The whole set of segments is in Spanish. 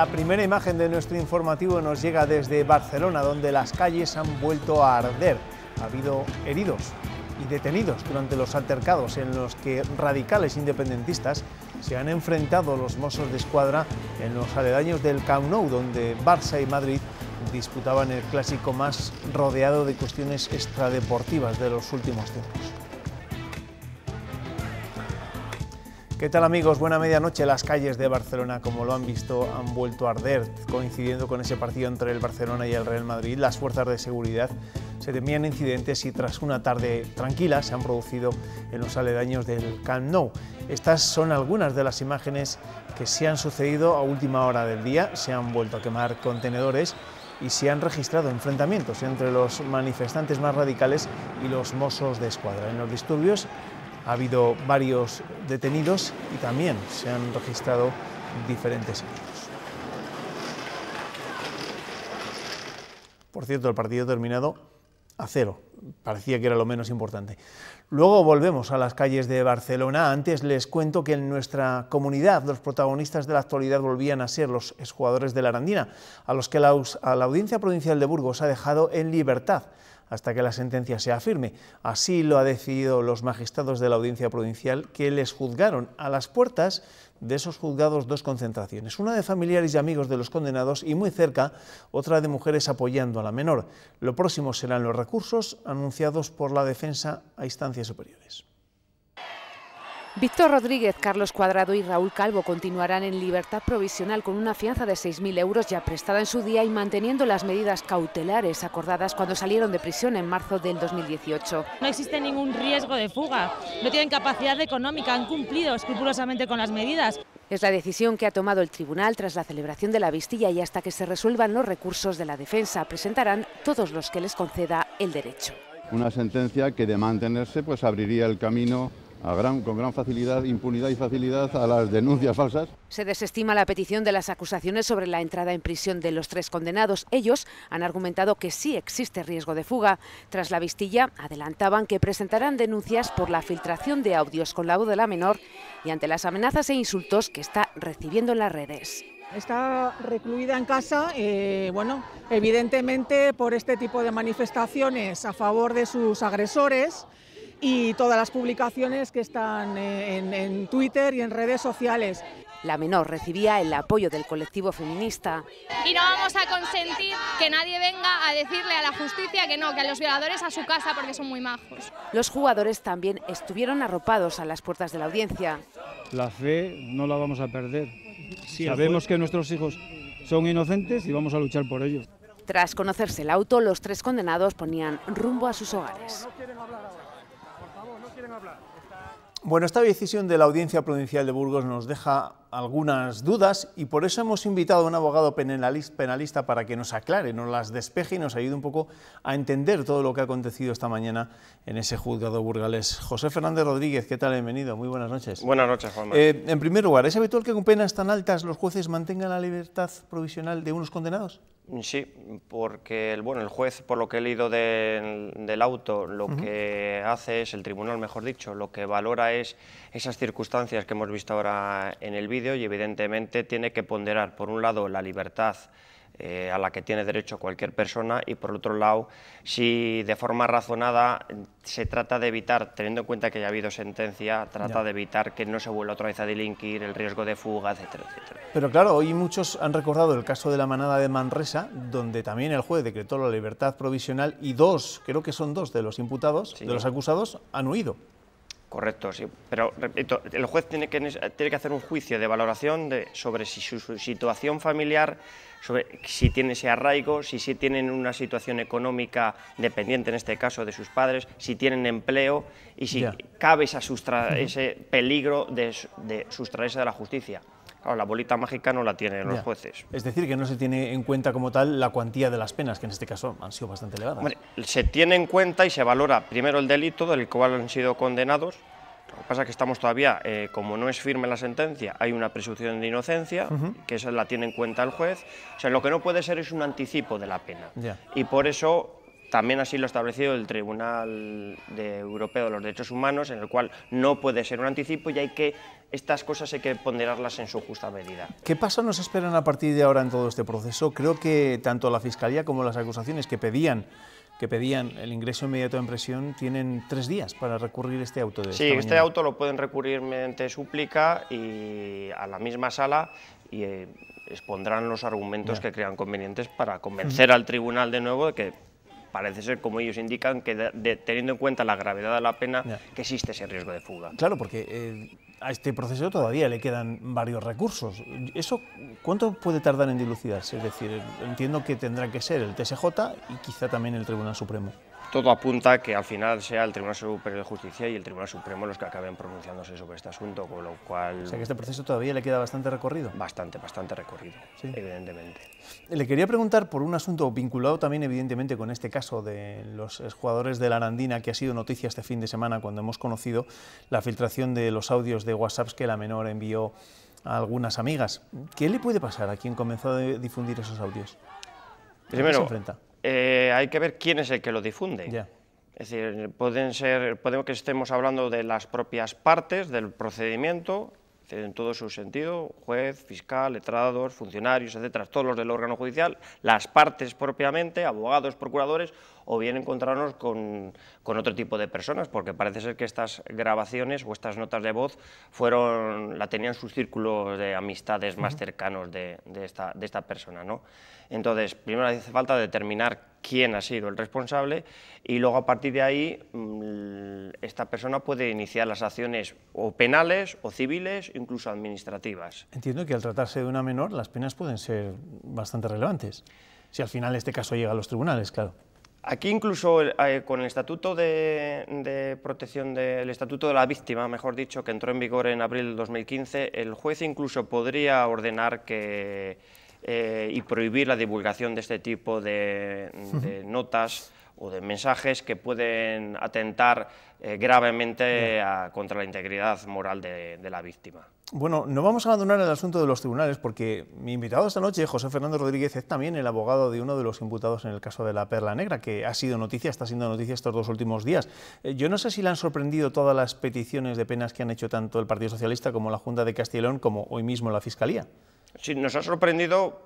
La primera imagen de nuestro informativo nos llega desde Barcelona, donde las calles han vuelto a arder. Ha habido heridos y detenidos durante los altercados en los que radicales independentistas se han enfrentado los mozos de escuadra en los aledaños del Camp Nou, donde Barça y Madrid disputaban el clásico más rodeado de cuestiones extradeportivas de los últimos tiempos. ¿Qué tal amigos? Buena medianoche. Las calles de Barcelona, como lo han visto, han vuelto a arder. Coincidiendo con ese partido entre el Barcelona y el Real Madrid, las fuerzas de seguridad se temían incidentes y tras una tarde tranquila se han producido en los aledaños del Camp Nou. Estas son algunas de las imágenes que se han sucedido a última hora del día. Se han vuelto a quemar contenedores y se han registrado enfrentamientos entre los manifestantes más radicales y los mozos de escuadra. En los disturbios ha habido varios detenidos y también se han registrado diferentes heridos. Por cierto, el partido ha terminado a cero. Parecía que era lo menos importante. Luego volvemos a las calles de Barcelona. Antes les cuento que en nuestra comunidad los protagonistas de la actualidad volvían a ser los exjugadores de la Arandina, a los que la Audiencia Provincial de Burgos ha dejado en libertad hasta que la sentencia sea firme. Así lo ha decidido los magistrados de la Audiencia Provincial que les juzgaron a las puertas de esos juzgados dos concentraciones, una de familiares y amigos de los condenados y muy cerca otra de mujeres apoyando a la menor. Lo próximo serán los recursos anunciados por la defensa a instancias superiores. Víctor Rodríguez, Carlos Cuadrado y Raúl Calvo continuarán en libertad provisional con una fianza de 6.000 euros ya prestada en su día y manteniendo las medidas cautelares acordadas cuando salieron de prisión en marzo del 2018. No existe ningún riesgo de fuga, no tienen capacidad económica, han cumplido escrupulosamente con las medidas. Es la decisión que ha tomado el tribunal tras la celebración de la vistilla y hasta que se resuelvan los recursos de la defensa. Presentarán todos los que les conceda el derecho. Una sentencia que de mantenerse pues abriría el camino con gran facilidad, impunidad y facilidad a las denuncias falsas. Se desestima la petición de las acusaciones sobre la entrada en prisión de los tres condenados. Ellos han argumentado que sí existe riesgo de fuga. Tras la vistilla, adelantaban que presentarán denuncias por la filtración de audios con la voz de la menor y ante las amenazas e insultos que está recibiendo en las redes. Está recluida en casa, eh, bueno, evidentemente por este tipo de manifestaciones a favor de sus agresores, y todas las publicaciones que están eh, en, Twitter y en redes sociales. La menor recibía el apoyo del colectivo feminista. Y no vamos a consentir que nadie venga a decirle a la justicia que no, que a los violadores a su casa porque son muy majos. Los jugadores también estuvieron arropados a las puertas de la audiencia. La fe no la vamos a perder. Sabemos que nuestros hijos son inocentes y vamos a luchar por ellos. Tras conocerse el auto, los tres condenados ponían rumbo a sus hogares. Bueno, esta decisión de la Audiencia Provincial de Burgos nos deja algunas dudas y por eso hemos invitado a un abogado penalista para que nos aclare, nos las despeje y nos ayude un poco a entender todo lo que ha acontecido esta mañana en ese juzgado burgalés. José Fernández Rodríguez, ¿qué tal? Bienvenido, muy buenas noches. Buenas noches, Juanma. Eh, en primer lugar, ¿es habitual que con penas tan altas los jueces mantengan la libertad provisional de unos condenados? Sí, porque el, bueno, el juez, por lo que he leído del auto, lo que hace es, el tribunal mejor dicho, lo que valora es esas circunstancias que hemos visto ahora en el vídeo y evidentemente tiene que ponderar, por un lado, la libertad eh, a la que tiene derecho cualquier persona y por otro lado, si de forma razonada se trata de evitar, teniendo en cuenta que ya ha habido sentencia, trata de evitar que no se vuelva otra vez a delinquir, el riesgo de fuga, etcétera, etcétera. Pero claro, hoy muchos han recordado el caso de la manada de Manresa, donde también el juez decretó la libertad provisional y dos, creo que son dos de los imputados, de los acusados, han huido. Correcto, sí. Pero repito, el juez tiene que, tiene que hacer un juicio de valoración sobre si su, situación familiar, sobre si tiene ese arraigo, si, si tienen una situación económica dependiente, en este caso, de sus padres, si tienen empleo y si cabe esa ese peligro de, de sustraerse de la justicia la bolita mágica no la tienen los jueces. Es decir, que no se tiene en cuenta como tal la cuantía de las penas, que en este caso han sido bastante elevadas. se tiene en cuenta y se valora primero el delito del cual han sido condenados. Lo que pasa es que estamos todavía, eh, como no es firme la sentencia, hay una presunción de inocencia, que esa la tiene en cuenta el juez. O sea, lo que no puede ser es un anticipo de la pena. Y por eso también así lo ha establecido el Tribunal Europeo de los Derechos Humanos, en el cual no puede ser un anticipo y hay que estas cosas hay que ponderarlas en su justa medida. ¿Qué pasa nos esperan a partir de ahora en todo este proceso? Creo que tanto la Fiscalía como las acusaciones que pedían que pedían el ingreso inmediato en presión tienen tres días para recurrir este auto. De sí, este auto lo pueden recurrir mediante súplica y a la misma sala y eh, expondrán los argumentos que crean convenientes para convencer al tribunal de nuevo de que parece ser, como ellos indican, que teniendo en cuenta la gravedad de la pena, que existe ese riesgo de fuga. Claro, porque eh, a este proceso todavía le quedan varios recursos. ¿Eso cuánto puede tardar en dilucidarse? Es decir, entiendo que tendrá que ser el TSJ y quizá también el Tribunal Supremo todo apunta a que al final sea el Tribunal Superior de Justicia y el Tribunal Supremo los que acaben pronunciándose sobre este asunto, con lo cual... O sea que este proceso todavía le queda bastante recorrido. Bastante, bastante recorrido, evidentemente. Le quería preguntar por un asunto vinculado también evidentemente con este caso de los jugadores de la Arandina, que ha sido noticia este fin de semana cuando hemos conocido la filtración de los audios de WhatsApp que la menor envió a algunas amigas. ¿Qué le puede pasar a quien comenzó a difundir esos audios? Primero, se eh, hay que ver quién es el que lo difunde. Es decir, pueden ser, podemos que estemos hablando de las propias partes del procedimiento, en todo su sentido, juez, fiscal, letrados, funcionarios, etcétera, todos los del órgano judicial, las partes propiamente, abogados, procuradores, o bien encontrarnos con, otro tipo de personas, porque parece ser que estas grabaciones o estas notas de voz fueron, la tenían sus círculos de amistades más cercanos de, esta, persona. ¿no? Entonces, primero hace falta determinar quién ha sido el responsable y luego a partir de ahí mm, esta persona puede iniciar las acciones o penales o civiles, incluso administrativas. Entiendo que al tratarse de una menor las penas pueden ser bastante relevantes, si al final este caso llega a los tribunales, claro. Aquí incluso eh, con el Estatuto de, Protección del Estatuto de la Víctima, mejor dicho, que entró en vigor en abril de 2015, el juez incluso podría ordenar que eh, y prohibir la divulgación de este tipo de notas o de mensajes que pueden atentar eh, gravemente contra la integridad moral de, la víctima. Bueno, no vamos a abandonar el asunto de los tribunales porque mi invitado esta noche, José Fernando Rodríguez, es también el abogado de uno de los imputados en el caso de la Perla Negra, que ha sido noticia, está siendo noticia estos dos últimos días. Eh, yo no sé si le han sorprendido todas las peticiones de penas que han hecho tanto el Partido Socialista como la Junta de Castellón como hoy mismo la Fiscalía. Sí, nos ha sorprendido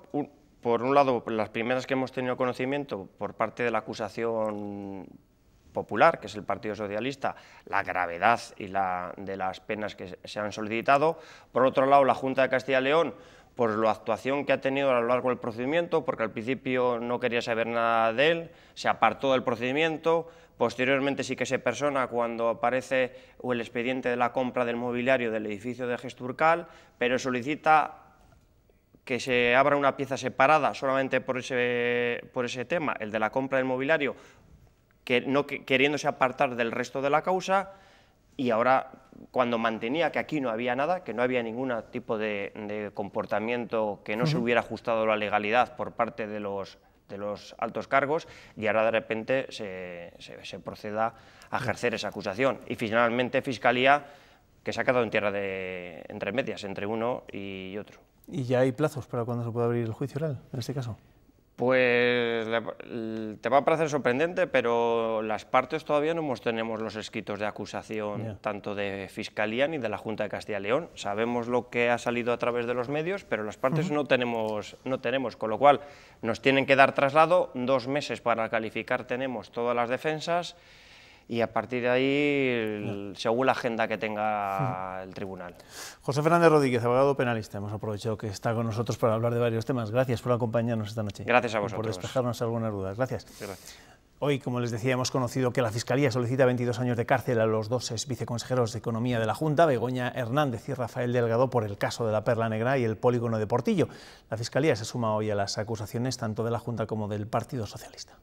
por un lado, las primeras que hemos tenido conocimiento por parte de la acusación Popular, que es el Partido Socialista, la gravedad y la, de las penas que se han solicitado. Por otro lado, la Junta de Castilla y León, por la actuación que ha tenido a lo largo del procedimiento, porque al principio no quería saber nada de él, se apartó del procedimiento, posteriormente sí que se persona cuando aparece el expediente de la compra del mobiliario del edificio de Gesturcal, pero solicita que se abra una pieza separada solamente por ese, por ese tema, el de la compra del mobiliario, que, no queriéndose apartar del resto de la causa, y ahora cuando mantenía que aquí no había nada, que no había ningún tipo de, comportamiento que no se hubiera ajustado a la legalidad por parte de los, de los altos cargos, y ahora de repente se, se, proceda a ejercer esa acusación. Y finalmente Fiscalía, que se ha quedado en tierra de entre medias, entre uno y otro. ¿Y ya hay plazos para cuándo se puede abrir el juicio oral, en este caso? Pues te va a parecer sorprendente, pero las partes todavía no tenemos los escritos de acusación tanto de Fiscalía ni de la Junta de Castilla y León. Sabemos lo que ha salido a través de los medios, pero las partes no, tenemos, no tenemos, con lo cual nos tienen que dar traslado, dos meses para calificar tenemos todas las defensas, y a partir de ahí, según la agenda que tenga el tribunal. José Fernández Rodríguez, abogado penalista, hemos aprovechado que está con nosotros para hablar de varios temas. Gracias por acompañarnos esta noche. Gracias a vosotros. Por despejarnos algunas dudas. Gracias. Hoy, como les decía, hemos conocido que la Fiscalía solicita 22 años de cárcel a los dos viceconsejeros de Economía de la Junta, Begoña Hernández y Rafael Delgado, por el caso de la Perla Negra y el polígono de Portillo. La Fiscalía se suma hoy a las acusaciones tanto de la Junta como del Partido Socialista.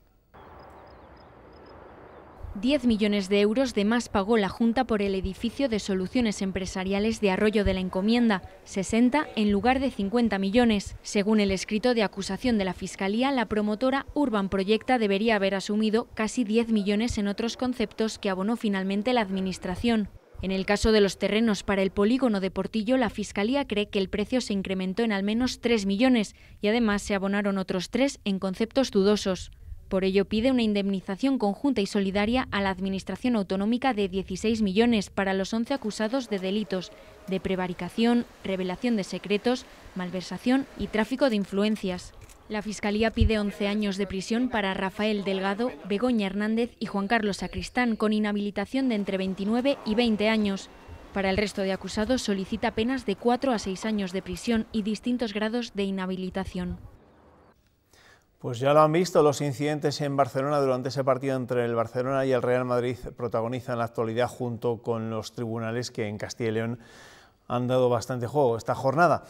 10 millones de euros de más pagó la Junta por el edificio de soluciones empresariales de Arroyo de la Encomienda, 60 en lugar de 50 millones. Según el escrito de acusación de la Fiscalía, la promotora Urban Proyecta debería haber asumido casi 10 millones en otros conceptos que abonó finalmente la Administración. En el caso de los terrenos para el polígono de Portillo, la Fiscalía cree que el precio se incrementó en al menos 3 millones y además se abonaron otros 3 en conceptos dudosos. Por ello pide una indemnización conjunta y solidaria a la Administración Autonómica de 16 millones para los 11 acusados de delitos de prevaricación, revelación de secretos, malversación y tráfico de influencias. La Fiscalía pide 11 años de prisión para Rafael Delgado, Begoña Hernández y Juan Carlos Sacristán, con inhabilitación de entre 29 y 20 años. Para el resto de acusados solicita penas de 4 a 6 años de prisión y distintos grados de inhabilitación. Pues ya lo han visto los incidentes en Barcelona durante ese partido entre el Barcelona y el Real Madrid protagonizan la actualidad junto con los tribunales que en Castilla y León han dado bastante juego esta jornada.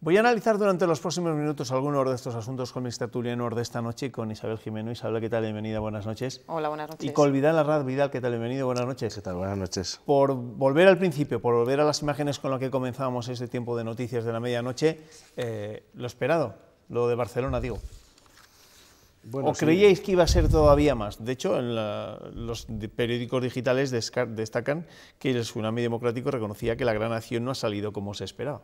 Voy a analizar durante los próximos minutos algunos de estos asuntos con Mr. estatuliano de esta noche, con Isabel Jimeno. Isabel, ¿qué tal? Bienvenida, buenas noches. Hola, buenas noches. Y con Vidal Arrad, Vidal, ¿qué tal? Bienvenido, buenas noches. ¿Qué tal? Buenas noches. Por volver al principio, por volver a las imágenes con las que comenzábamos ese tiempo de noticias de la medianoche, eh, lo esperado, lo de Barcelona, digo. ¿O creíais que iba a ser todavía más? De hecho, en los periódicos digitales destacan que el tsunami democrático reconocía que la gran acción no ha salido como se esperaba.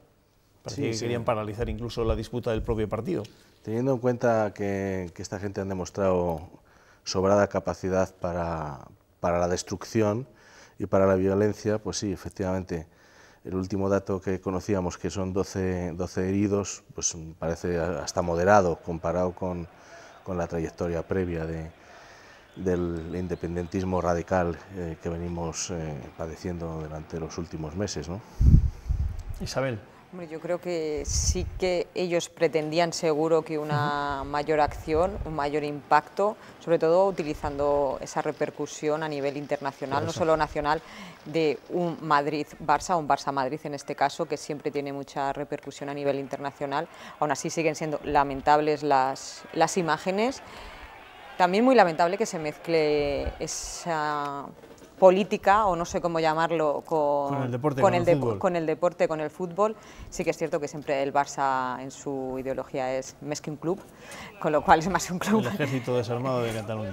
Parecía sí, que querían paralizar incluso la disputa del propio partido. Teniendo en cuenta que, esta gente ha demostrado sobrada capacidad para, para, la destrucción y para la violencia, pues sí, efectivamente, el último dato que conocíamos, que son 12, 12 heridos, pues parece hasta moderado comparado con con la trayectoria previa de, del independentismo radical eh, que venimos eh, padeciendo durante los últimos meses. ¿no? Isabel, yo creo que sí que ellos pretendían seguro que una mayor acción, un mayor impacto, sobre todo utilizando esa repercusión a nivel internacional, no solo nacional, de un Madrid-Barça, un Barça-Madrid en este caso, que siempre tiene mucha repercusión a nivel internacional. Aún así siguen siendo lamentables las imágenes. También muy lamentable que se mezcle esa política, o no sé cómo llamarlo, con, el, deporte con, el deporte, con el fútbol. Sí que es cierto que siempre el Barça en su ideología es más que un club, con lo cual es más un club. El ejército desarmado de Cataluña.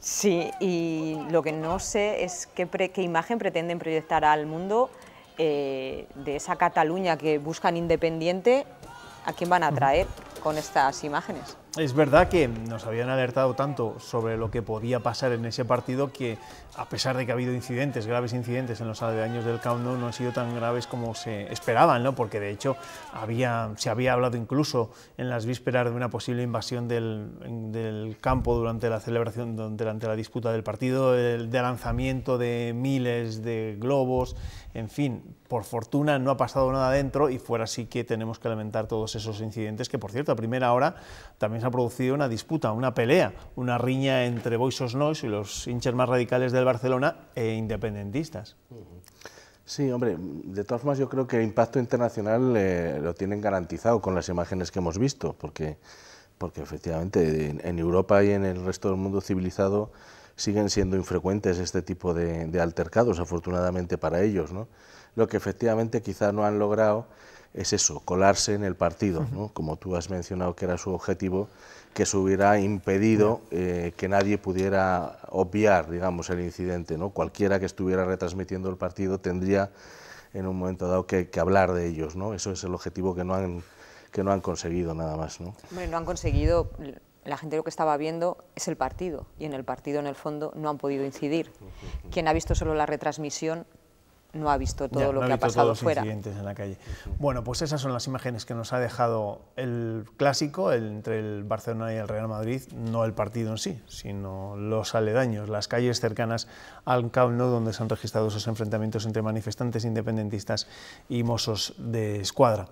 Sí, y lo que no sé es qué, imagen pretenden proyectar al mundo eh, de esa Cataluña que buscan independiente, ¿a quién van a atraer con estas imágenes? Es verdad que nos habían alertado tanto sobre lo que podía pasar en ese partido que, a pesar de que ha habido incidentes, graves incidentes en los años del Camp no han sido tan graves como se esperaban, ¿no? porque de hecho había, se había hablado incluso en las vísperas de una posible invasión del, campo durante la celebración, durante la disputa del partido, el, de lanzamiento de miles de globos, en fin, por fortuna no ha pasado nada dentro y fuera sí que tenemos que lamentar todos esos incidentes que, por cierto, a primera hora también ha producido una disputa, una pelea, una riña entre Boixos Nois y los hinchas más radicales del Barcelona e independentistas. Sí, hombre, de todas formas yo creo que el impacto internacional eh, lo tienen garantizado con las imágenes que hemos visto, porque, porque efectivamente en, Europa y en el resto del mundo civilizado siguen siendo infrecuentes este tipo de, altercados, afortunadamente para ellos. ¿no? Lo que efectivamente quizás no han logrado es eso, colarse en el partido, ¿no? como tú has mencionado que era su objetivo, que se hubiera impedido eh, que nadie pudiera obviar, digamos, el incidente. ¿no? Cualquiera que estuviera retransmitiendo el partido tendría en un momento dado que, hablar de ellos. ¿no? Eso es el objetivo que no han, que no han conseguido nada más. ¿no? no han conseguido la gente lo que estaba viendo es el partido y en el partido en el fondo no han podido incidir. Quien ha visto solo la retransmisión no ha visto todo lo que ha, pasado fuera. en la calle. Bueno, pues esas son las imágenes que nos ha dejado el clásico entre el Barcelona y el Real Madrid, no el partido en sí, sino los aledaños, las calles cercanas al Camp donde se han registrado esos enfrentamientos entre manifestantes independentistas y mozos de escuadra.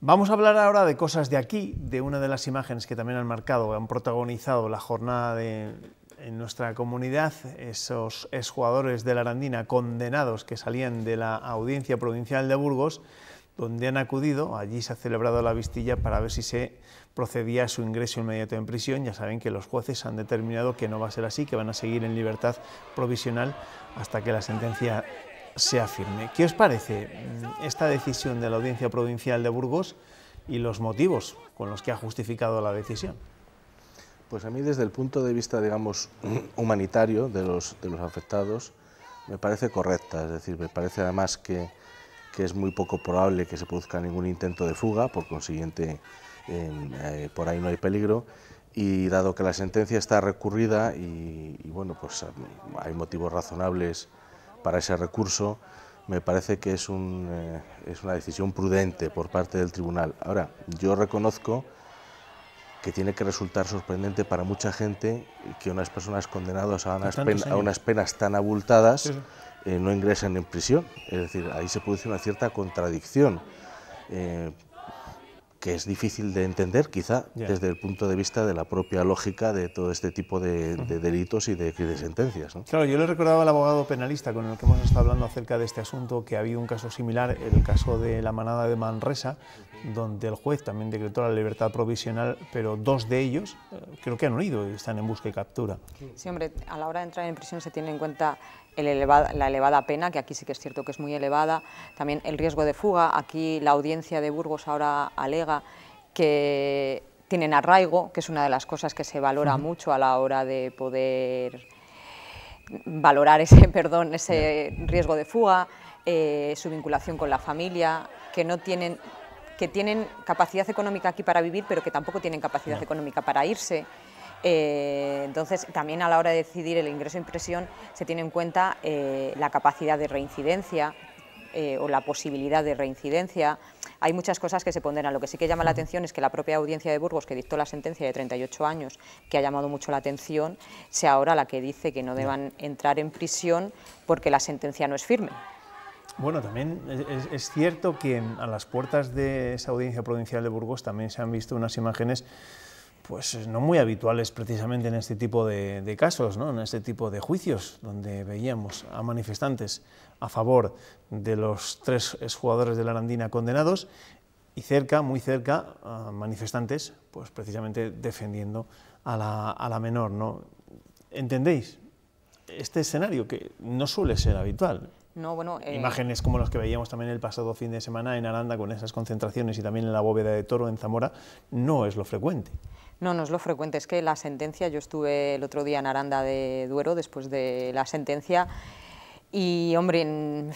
Vamos a hablar ahora de cosas de aquí, de una de las imágenes que también han marcado, han protagonizado la jornada de en nuestra comunidad esos exjugadores de la Arandina condenados que salían de la audiencia provincial de Burgos, donde han acudido, allí se ha celebrado la vistilla para ver si se procedía a su ingreso inmediato en prisión. Ya saben que los jueces han determinado que no va a ser así, que van a seguir en libertad provisional hasta que la sentencia sea firme. ¿Qué os parece mm, esta decisión de la Audiencia Provincial de Burgos y los motivos con los que ha justificado la decisión? Pues a mí desde el punto de vista, digamos, humanitario de los, de los afectados, me parece correcta, es decir, me parece además que, es muy poco probable que se produzca ningún intento de fuga, por consiguiente, eh, por ahí no hay peligro, y dado que la sentencia está recurrida y, bueno, pues hay motivos razonables para ese recurso, me parece que es, un, eh, es una decisión prudente por parte del tribunal. Ahora, yo reconozco que tiene que resultar sorprendente para mucha gente que unas personas condenadas a unas, penas tan abultadas eh, no ingresen en prisión. Es decir, ahí se produce una cierta contradicción. Eh, que es difícil de entender, quizá desde el punto de vista de la propia lógica de todo este tipo de, delitos y de, sentencias. Claro, yo le recordaba al abogado penalista con el que hemos estado hablando acerca de este asunto que ha habido un caso similar, el caso de la manada de Manresa, donde el juez también decretó la libertad provisional, pero dos de ellos eh, creo que han huido y están en busca y captura. Sí, hombre, a la hora de entrar en prisión se tiene en cuenta la elevada pena, que aquí sí que es cierto que es muy elevada, también el riesgo de fuga, aquí la audiencia de Burgos ahora alega que tienen arraigo, que es una de las cosas que se valora mucho a la hora de poder valorar ese, perdón, ese riesgo de fuga, eh, su vinculación con la familia, que no tienen que tienen capacidad económica aquí para vivir, pero que tampoco tienen capacidad económica para irse. Eh, entonces, también a la hora de decidir el ingreso en prisión se tiene en cuenta eh, la capacidad de reincidencia eh, o la posibilidad de reincidencia. Hay muchas cosas que se ponderan. Lo que sí que llama la atención es que la propia audiencia de Burgos, que dictó la sentencia de 38 años, que ha llamado mucho la atención, sea ahora la que dice que no deban entrar en prisión porque la sentencia no es firme. Bueno, también es, es, cierto que a las puertas de esa audiencia provincial de Burgos también se han visto unas imágenes pues eh, no muy habituales precisamente en este tipo de, casos, ¿no? en este tipo de juicios, donde veíamos a manifestantes a favor de los tres jugadores de la Arandina condenados y cerca, muy cerca, a manifestantes pues precisamente defendiendo a la, menor. ¿no? ¿Entendéis? Este escenario que no suele ser habitual. No, bueno, eh, Imágenes como las que veíamos también el pasado fin de semana en Aranda con esas concentraciones y también en la bóveda de Toro en Zamora no es lo frecuente. No, no es lo frecuente, es que la sentencia, yo estuve el otro día en Aranda de Duero después de la sentencia y, hombre,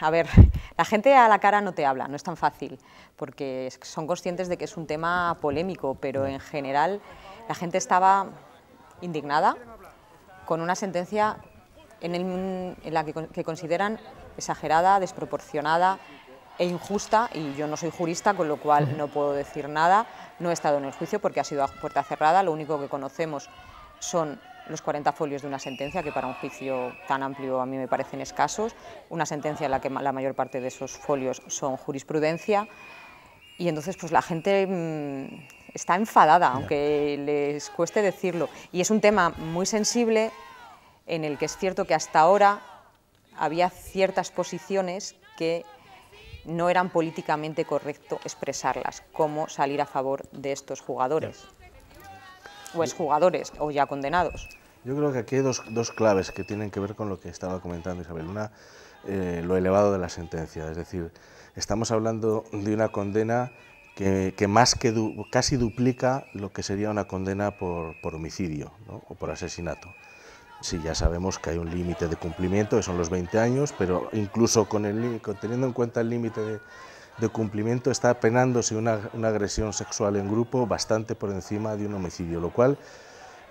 a ver, la gente a la cara no te habla, no es tan fácil, porque son conscientes de que es un tema polémico, pero en general la gente estaba indignada con una sentencia en, la que consideran exagerada, desproporcionada e injusta, y yo no soy jurista, con lo cual no puedo decir nada, no he estado en el juicio porque ha sido a puerta cerrada, lo único que conocemos son los 40 folios de una sentencia, que para un juicio tan amplio a mí me parecen escasos, una sentencia en la que la mayor parte de esos folios son jurisprudencia, y entonces pues la gente mm, está enfadada, aunque les cueste decirlo, y es un tema muy sensible en el que es cierto que hasta ahora había ciertas posiciones que no eran políticamente correcto expresarlas, como salir a favor de estos jugadores, o exjugadores, o ya condenados. Yo creo que aquí hay dos, dos claves que tienen que ver con lo que estaba comentando Isabel. Una, eh, lo elevado de la sentencia, es decir, estamos hablando de una condena que, más que casi duplica lo que sería una condena por, homicidio o por asesinato. Sí, ya sabemos que hay un límite de cumplimiento, que son los 20 años, pero incluso con teniendo en cuenta el límite de, cumplimiento, está penándose una, agresión sexual en grupo bastante por encima de un homicidio, lo cual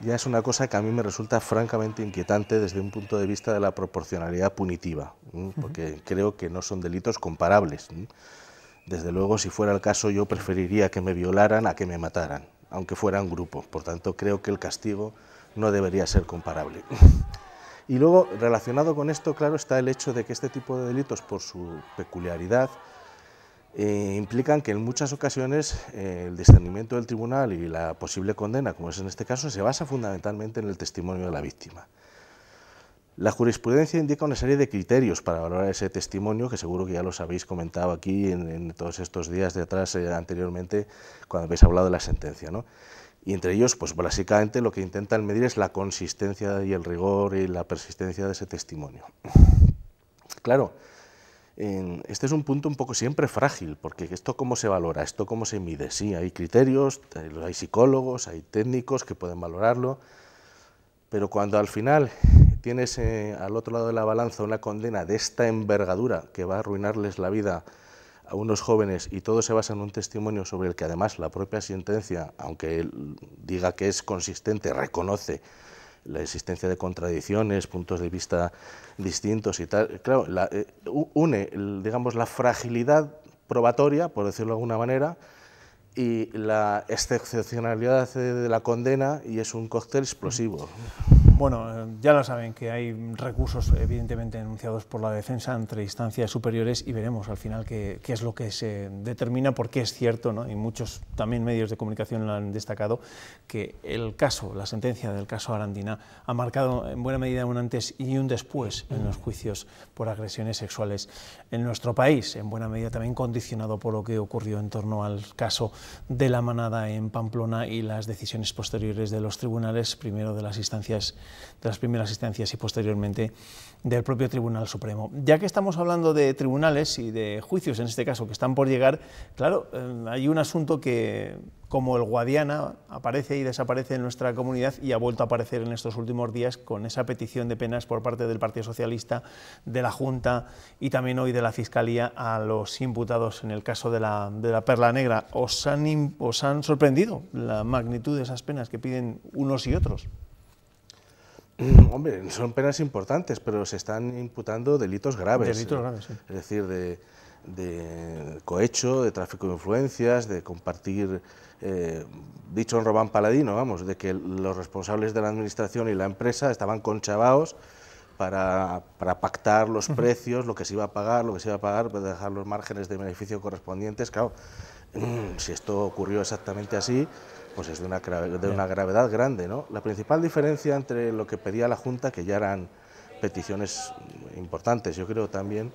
ya es una cosa que a mí me resulta francamente inquietante desde un punto de vista de la proporcionalidad punitiva, porque creo que no son delitos comparables. Desde luego, si fuera el caso, yo preferiría que me violaran a que me mataran, aunque fuera en grupo. Por tanto, creo que el castigo no debería ser comparable. Y luego, relacionado con esto, claro, está el hecho de que este tipo de delitos, por su peculiaridad, eh, implican que en muchas ocasiones eh, el discernimiento del tribunal y la posible condena, como es en este caso, se basa fundamentalmente en el testimonio de la víctima. La jurisprudencia indica una serie de criterios para valorar ese testimonio, que seguro que ya los habéis comentado aquí en, todos estos días de atrás eh, anteriormente, cuando habéis hablado de la sentencia. ¿no? Y entre ellos, pues básicamente lo que intentan medir es la consistencia y el rigor y la persistencia de ese testimonio. Claro, este es un punto un poco siempre frágil, porque esto cómo se valora, esto cómo se mide. Sí, hay criterios, hay psicólogos, hay técnicos que pueden valorarlo, pero cuando al final tienes eh, al otro lado de la balanza una condena de esta envergadura que va a arruinarles la vida a unos jóvenes y todo se basa en un testimonio sobre el que además la propia sentencia, aunque diga que es consistente, reconoce la existencia de contradicciones, puntos de vista distintos y tal, claro, eh, une, digamos, la fragilidad probatoria, por decirlo de alguna manera, y la excepcionalidad eh, de la condena y es un cóctel explosivo. Bueno, ya lo saben que hay recursos evidentemente denunciados por la defensa entre instancias superiores y veremos al final qué, es lo que se determina, porque es cierto, ¿no? y muchos también medios de comunicación lo han destacado, que el caso, la sentencia del caso Arandina ha marcado en buena medida un antes y un después en los juicios por agresiones sexuales en nuestro país, en buena medida también condicionado por lo que ocurrió en torno al caso de la manada en Pamplona y las decisiones posteriores de los tribunales, primero de las instancias de las primeras instancias y posteriormente del propio Tribunal Supremo. Ya que estamos hablando de tribunales y de juicios, en este caso, que están por llegar, claro, eh, hay un asunto que, como el Guadiana, aparece y desaparece en nuestra comunidad y ha vuelto a aparecer en estos últimos días con esa petición de penas por parte del Partido Socialista, de la Junta y también hoy de la Fiscalía a los imputados en el caso de la, de la Perla Negra. ¿Os han sorprendido la magnitud de esas penas que piden unos y otros? Mm, hombre, son penas importantes, pero se están imputando delitos graves. Delitos graves, sí. Es decir, de, cohecho, de tráfico de influencias, de compartir, eh, dicho en Robán Paladino, vamos, de que los responsables de la administración y la empresa estaban conchavados para, para pactar los precios, lo que se iba a pagar, lo que se iba a pagar, para pues, dejar los márgenes de beneficio correspondientes. Claro, mm, si esto ocurrió exactamente así, pues es de una, de una gravedad grande. ¿no? La principal diferencia entre lo que pedía la Junta, que ya eran peticiones importantes, yo creo también,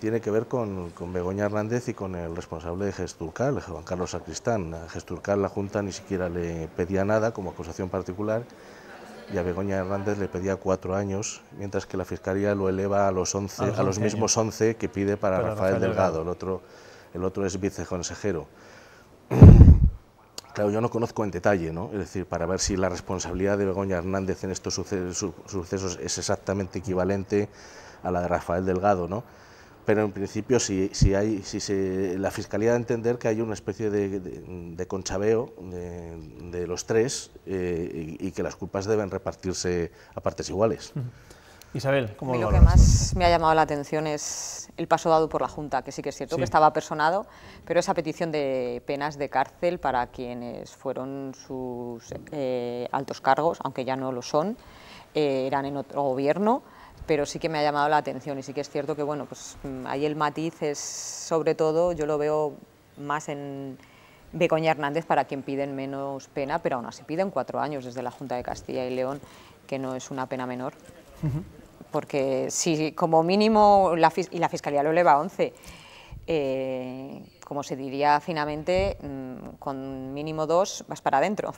tiene que ver con, Begoña Hernández y con el responsable de Gesturcal, Juan Carlos Sacristán. A Gesturcal la Junta ni siquiera le pedía nada como acusación particular y a Begoña Hernández le pedía cuatro años, mientras que la Fiscalía lo eleva a los, 11, a los, mismos once que pide para, Rafael, Delgado. el otro, el otro es viceconsejero yo no conozco en detalle, ¿no? Es decir, para ver si la responsabilidad de Begoña Hernández en estos sucesos es exactamente equivalente a la de Rafael Delgado, ¿no? Pero en principio, si, si hay, si la Fiscalía a entender que hay una especie de, conchabeo de, los tres eh, y, que las culpas deben repartirse a partes iguales. Isabel, ¿cómo lo, lo que más me ha llamado la atención es el paso dado por la Junta, que sí que es cierto que estaba personado, pero esa petición de penas de cárcel para quienes fueron sus eh, altos cargos, aunque ya no lo son, eh, eran en otro gobierno, pero sí que me ha llamado la atención y sí que es cierto que, bueno, pues mm, ahí el matiz es, sobre todo, yo lo veo más en Begoña Hernández, para quien piden menos pena, pero aún así piden cuatro años desde la Junta de Castilla y León, que no es una pena menor. Porque si como mínimo, la, y la Fiscalía lo eleva a 11, eh, como se diría finamente, mm, con mínimo dos vas para adentro.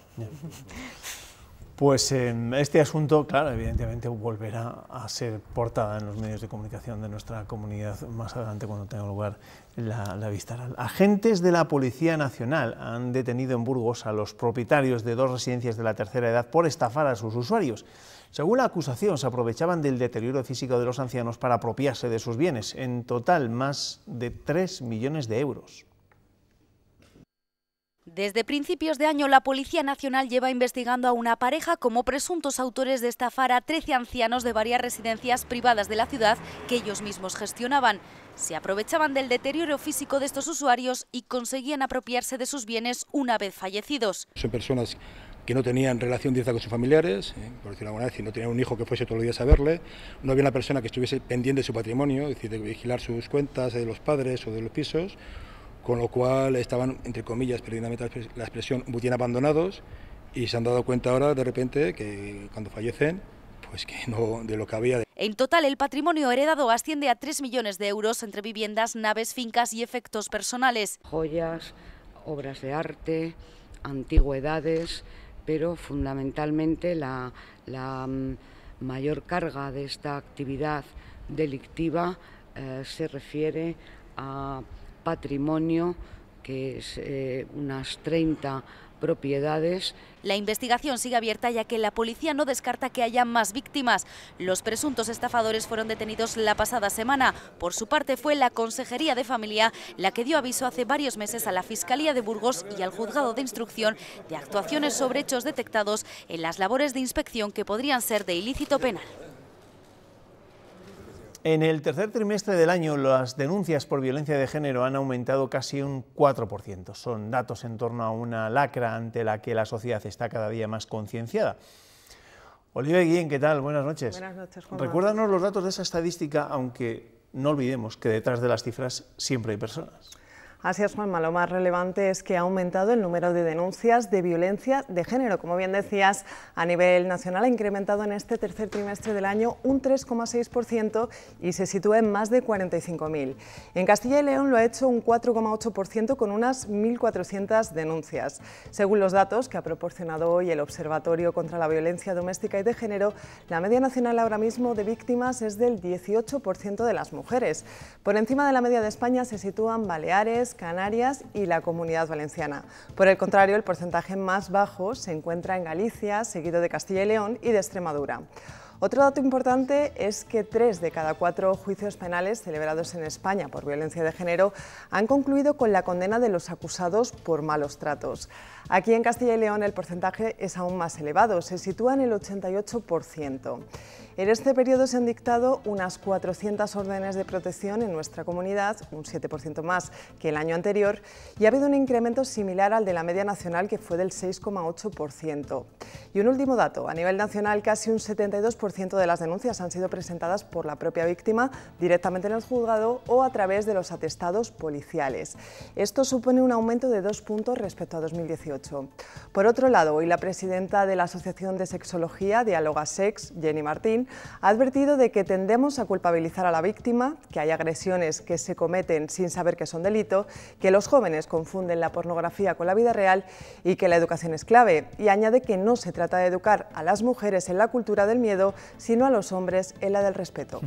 Pues este asunto, claro, evidentemente volverá a ser portada en los medios de comunicación de nuestra comunidad más adelante cuando tenga lugar la, vista Agentes de la Policía Nacional han detenido en Burgos a los propietarios de dos residencias de la tercera edad por estafar a sus usuarios. Según la acusación, se aprovechaban del deterioro físico de los ancianos para apropiarse de sus bienes, en total más de 3 millones de euros. Desde principios de año, la Policía Nacional lleva investigando a una pareja como presuntos autores de estafar a 13 ancianos de varias residencias privadas de la ciudad que ellos mismos gestionaban. Se aprovechaban del deterioro físico de estos usuarios y conseguían apropiarse de sus bienes una vez fallecidos. Son personas que no tenían relación directa con sus familiares, eh, por decirlo de alguna no tenían un hijo que fuese todo los días a verle, no había una persona que estuviese pendiente de su patrimonio, es decir, de vigilar sus cuentas eh, de los padres o de los pisos, con lo cual estaban, entre comillas, perdiendo la expresión, bien abandonados y se han dado cuenta ahora, de repente, que cuando fallecen, pues que no, de lo que había. En total, el patrimonio heredado asciende a 3 millones de euros entre viviendas, naves, fincas y efectos personales. Joyas, obras de arte, antigüedades, pero fundamentalmente la, mm, mayor carga de esta actividad delictiva eh, se refiere a patrimonio, que es eh, unas 30 propiedades. La investigación sigue abierta ya que la policía no descarta que haya más víctimas. Los presuntos estafadores fueron detenidos la pasada semana. Por su parte fue la Consejería de Familia la que dio aviso hace varios meses a la Fiscalía de Burgos y al Juzgado de Instrucción de actuaciones sobre hechos detectados en las labores de inspección que podrían ser de ilícito penal. En el tercer trimestre del año, las denuncias por violencia de género han aumentado casi un 4%. Son datos en torno a una lacra ante la que la sociedad está cada día más concienciada. Olivia Guillén, ¿qué tal? Buenas noches. Buenas noches, Juan. Recuérdanos los datos de esa estadística, aunque no olvidemos que detrás de las cifras siempre hay personas. Así es, Juanma, lo más relevante es que ha aumentado el número de denuncias de violencia de género. Como bien decías, a nivel nacional ha incrementado en este tercer trimestre del año un 3,6% y se sitúa en más de 45.000. En Castilla y León lo ha hecho un 4,8% con unas 1.400 denuncias. Según los datos que ha proporcionado hoy el Observatorio contra la Violencia Doméstica y de Género, la media nacional ahora mismo de víctimas es del 18% de las mujeres. Por encima de la media de España se sitúan Baleares, Canarias y la Comunidad Valenciana. Por el contrario, el porcentaje más bajo se encuentra en Galicia, seguido de Castilla y León y de Extremadura. Otro dato importante es que tres de cada cuatro juicios penales celebrados en España por violencia de género han concluido con la condena de los acusados por malos tratos. Aquí en Castilla y León el porcentaje es aún más elevado, se sitúa en el 88%. En este periodo se han dictado unas 400 órdenes de protección en nuestra comunidad, un 7% más que el año anterior, y ha habido un incremento similar al de la media nacional que fue del 6,8%. Y un último dato, a nivel nacional casi un 72% de las denuncias han sido presentadas por la propia víctima directamente en el juzgado o a través de los atestados policiales. Esto supone un aumento de dos puntos respecto a 2018. Por otro lado, hoy la presidenta de la Asociación de Sexología, Dialoga Sex, Jenny Martín, ha advertido de que tendemos a culpabilizar a la víctima, que hay agresiones que se cometen sin saber que son delito, que los jóvenes confunden la pornografía con la vida real y que la educación es clave. Y añade que no se trata de educar a las mujeres en la cultura del miedo, sino a los hombres en la del respeto.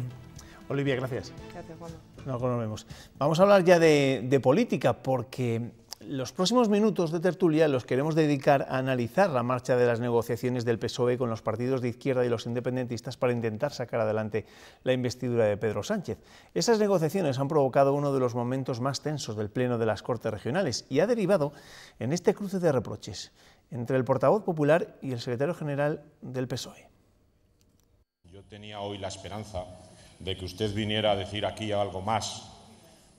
Olivia, gracias. Gracias, Juan. nos Vamos a hablar ya de política, porque los próximos minutos de tertulia los queremos dedicar a analizar la marcha de las negociaciones del PSOE con los partidos de izquierda y los independentistas para intentar sacar adelante la investidura de Pedro Sánchez. Esas negociaciones han provocado uno de los momentos más tensos del Pleno de las Cortes Regionales y ha derivado en este cruce de reproches entre el portavoz popular y el secretario general del PSOE. Yo tenía hoy la esperanza de que usted viniera a decir aquí algo más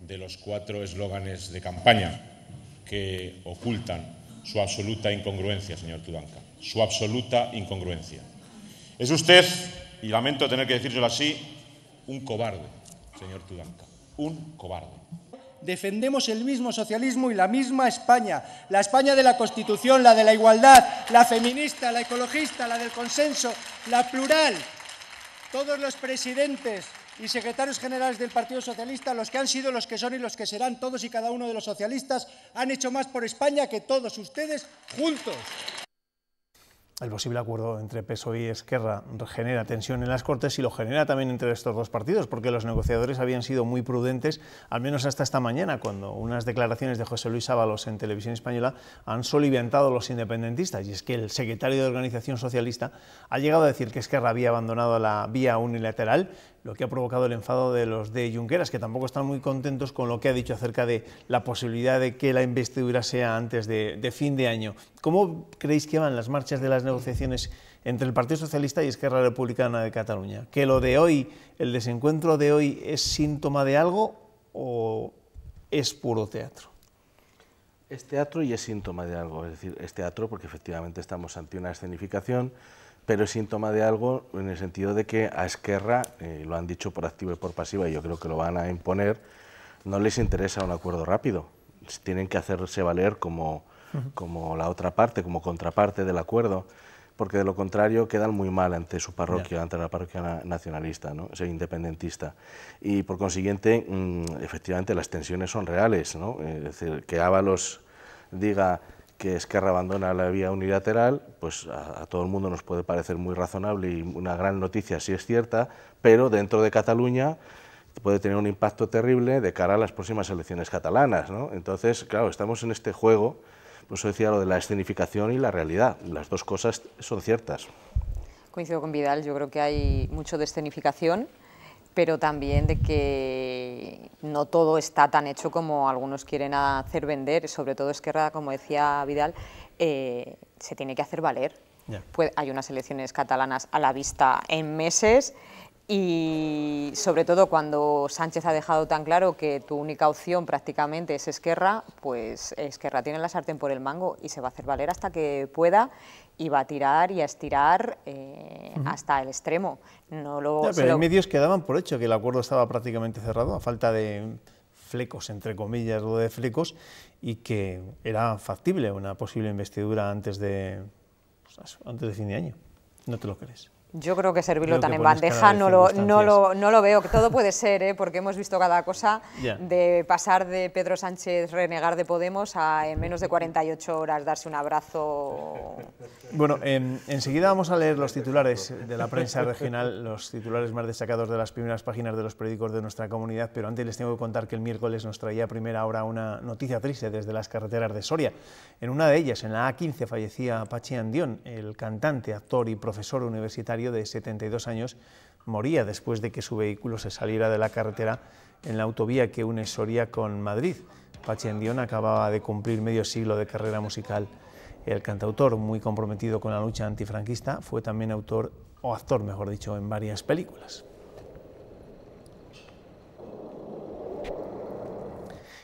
de los cuatro eslóganes de campaña que ocultan su absoluta incongruencia, señor Tudanca, su absoluta incongruencia. Es usted, y lamento tener que decírselo así, un cobarde, señor Tudanca, un cobarde. Defendemos el mismo socialismo y la misma España, la España de la Constitución, la de la igualdad, la feminista, la ecologista, la del consenso, la plural. Todos los presidentes y secretarios generales del Partido Socialista, los que han sido, los que son y los que serán todos y cada uno de los socialistas, han hecho más por España que todos ustedes juntos. El posible acuerdo entre PSOE y Esquerra genera tensión en las Cortes y lo genera también entre estos dos partidos, porque los negociadores habían sido muy prudentes, al menos hasta esta mañana, cuando unas declaraciones de José Luis Ábalos en Televisión Española han soliviantado a los independentistas. Y es que el secretario de Organización Socialista ha llegado a decir que Esquerra había abandonado la vía unilateral lo que ha provocado el enfado de los de Junqueras, que tampoco están muy contentos con lo que ha dicho acerca de la posibilidad de que la investidura sea antes de, fin de año. ¿Cómo creéis que van las marchas de las negociaciones entre el Partido Socialista y Esquerra Republicana de Cataluña? ¿Que lo de hoy, el desencuentro de hoy, es síntoma de algo o es puro teatro? Es teatro y es síntoma de algo, es decir, es teatro porque efectivamente estamos ante una escenificación pero es síntoma de algo en el sentido de que a Esquerra, eh, lo han dicho por activa y por pasiva, y yo creo que lo van a imponer, no les interesa un acuerdo rápido. Tienen que hacerse valer como, como la otra parte, como contraparte del acuerdo, porque de lo contrario quedan muy mal ante su parroquia, ante la parroquia nacionalista, ¿no? independentista. Y por consiguiente, mm, efectivamente, las tensiones son reales. ¿no? Es decir, que Ábalos diga que Esquerra abandona la vía unilateral, pues a, todo el mundo nos puede parecer muy razonable y una gran noticia si es cierta, pero dentro de Cataluña puede tener un impacto terrible de cara a las próximas elecciones catalanas. ¿no? Entonces, claro, estamos en este juego, pues eso decía lo de la escenificación y la realidad, las dos cosas son ciertas. Coincido con Vidal, yo creo que hay mucho de escenificación, pero también de que no todo está tan hecho como algunos quieren hacer vender, sobre todo Esquerra, como decía Vidal, eh, se tiene que hacer valer. hay unas elecciones catalanas a la vista en meses y sobre todo cuando Sánchez ha dejado tan claro que tu única opción prácticamente es Esquerra, pues Esquerra tiene la sartén por el mango y se va a hacer valer hasta que pueda iba a tirar y a estirar eh, hasta el extremo. No lo, pero medios quedaban por hecho que el acuerdo estaba prácticamente cerrado, a falta de flecos, entre comillas, o de flecos, y que era factible una posible investidura antes de, pues, antes de fin de año. ¿No te lo crees? Yo creo que servirlo tan en bandeja no lo, no, lo, no lo veo, todo puede ser, ¿eh? porque hemos visto cada cosa de pasar de Pedro Sánchez renegar de Podemos a en menos de 48 horas darse un abrazo. Bueno, enseguida vamos a leer los titulares de la prensa regional, los titulares más destacados de las primeras páginas de los periódicos de nuestra comunidad, pero antes les tengo que contar que el miércoles nos traía a primera hora una noticia triste desde las carreteras de Soria. En una de ellas, en la A15, fallecía Pachi Andión, el cantante, actor y profesor universitario de 72 años moría después de que su vehículo se saliera de la carretera en la autovía que une Soria con Madrid. Pachendión acababa de cumplir medio siglo de carrera musical. El cantautor, muy comprometido con la lucha antifranquista, fue también autor, o actor mejor dicho, en varias películas.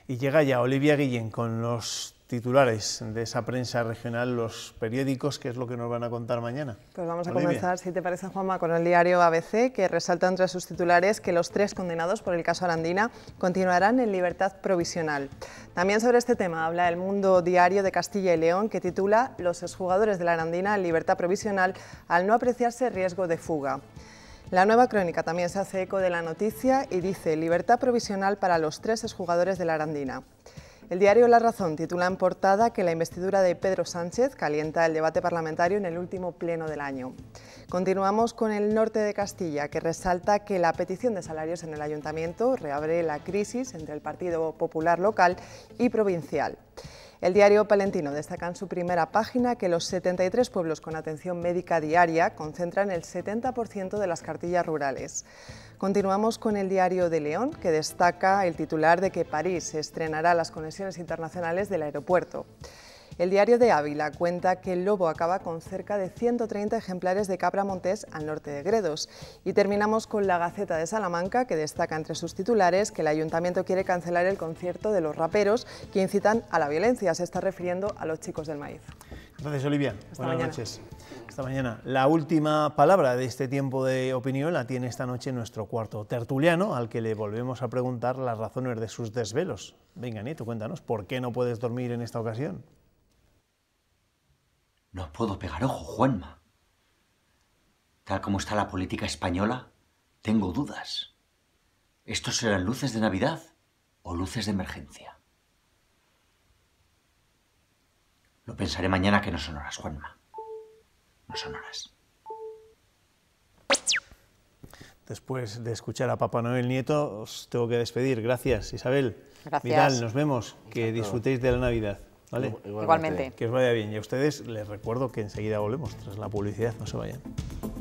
Y llega ya Olivia Guillén con los titulares de esa prensa regional, los periódicos, que es lo que nos van a contar mañana. Pues vamos a comenzar, si te parece, Juanma, con el diario ABC, que resalta entre sus titulares que los tres condenados por el caso Arandina continuarán en libertad provisional. También sobre este tema habla el Mundo Diario de Castilla y León, que titula Los exjugadores de la Arandina en libertad provisional al no apreciarse riesgo de fuga. La nueva crónica también se hace eco de la noticia y dice libertad provisional para los tres exjugadores de la Arandina. El diario La Razón titula en portada que la investidura de Pedro Sánchez calienta el debate parlamentario en el último pleno del año. Continuamos con el norte de Castilla, que resalta que la petición de salarios en el ayuntamiento reabre la crisis entre el Partido Popular local y provincial. El diario Palentino destaca en su primera página que los 73 pueblos con atención médica diaria concentran el 70% de las cartillas rurales. Continuamos con el diario de León, que destaca el titular de que París estrenará las conexiones internacionales del aeropuerto. El diario de Ávila cuenta que el lobo acaba con cerca de 130 ejemplares de capra montés al norte de Gredos. Y terminamos con la Gaceta de Salamanca, que destaca entre sus titulares que el ayuntamiento quiere cancelar el concierto de los raperos que incitan a la violencia. Se está refiriendo a los chicos del maíz. Gracias, Olivia. Buenas noches. Esta mañana, la última palabra de este tiempo de opinión la tiene esta noche nuestro cuarto tertuliano, al que le volvemos a preguntar las razones de sus desvelos. Venga, Nieto, cuéntanos, ¿por qué no puedes dormir en esta ocasión? No puedo pegar ojo, Juanma. Tal como está la política española, tengo dudas. ¿Estos serán luces de Navidad o luces de emergencia? Lo pensaré mañana que no son horas, Juanma no son horas. Después de escuchar a Papá Noel Nieto, os tengo que despedir. Gracias, Isabel. Gracias. nos vemos. Que disfrutéis de la Navidad. Igualmente. Que os vaya bien. Y a ustedes les recuerdo que enseguida volvemos. Tras la publicidad, no se vayan.